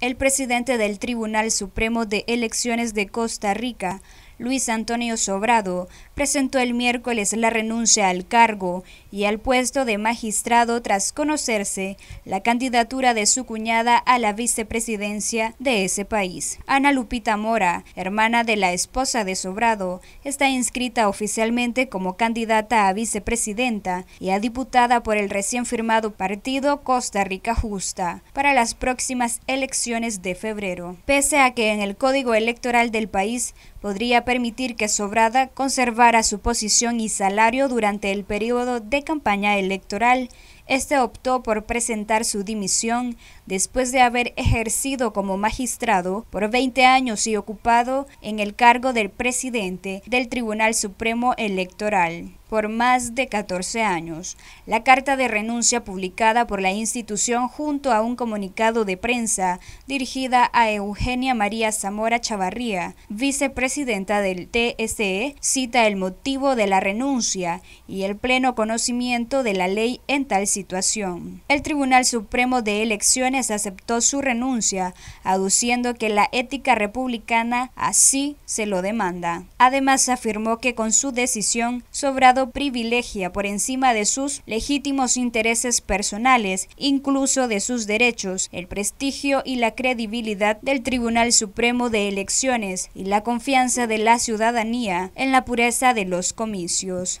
El presidente del Tribunal Supremo de Elecciones de Costa Rica, Luis Antonio Sobrado, presentó el miércoles la renuncia al cargo y al puesto de magistrado tras conocerse la candidatura de su cuñada a la vicepresidencia de ese país. Ana Lupita Mora, hermana de la esposa de Sobrado, está inscrita oficialmente como candidata a vicepresidenta y a diputada por el recién firmado partido Costa Rica Justa para las próximas elecciones de febrero. Pese a que en el código electoral del país podría permitir que Sobrada conservara su posición y salario durante el periodo de campaña electoral este optó por presentar su dimisión después de haber ejercido como magistrado por 20 años y ocupado en el cargo del presidente del Tribunal Supremo Electoral por más de 14 años. La carta de renuncia publicada por la institución junto a un comunicado de prensa dirigida a Eugenia María Zamora Chavarría, vicepresidenta del TSE, cita el motivo de la renuncia y el pleno conocimiento de la ley en tal situación situación. El Tribunal Supremo de Elecciones aceptó su renuncia, aduciendo que la ética republicana así se lo demanda. Además, afirmó que con su decisión, Sobrado privilegia por encima de sus legítimos intereses personales, incluso de sus derechos, el prestigio y la credibilidad del Tribunal Supremo de Elecciones y la confianza de la ciudadanía en la pureza de los comicios.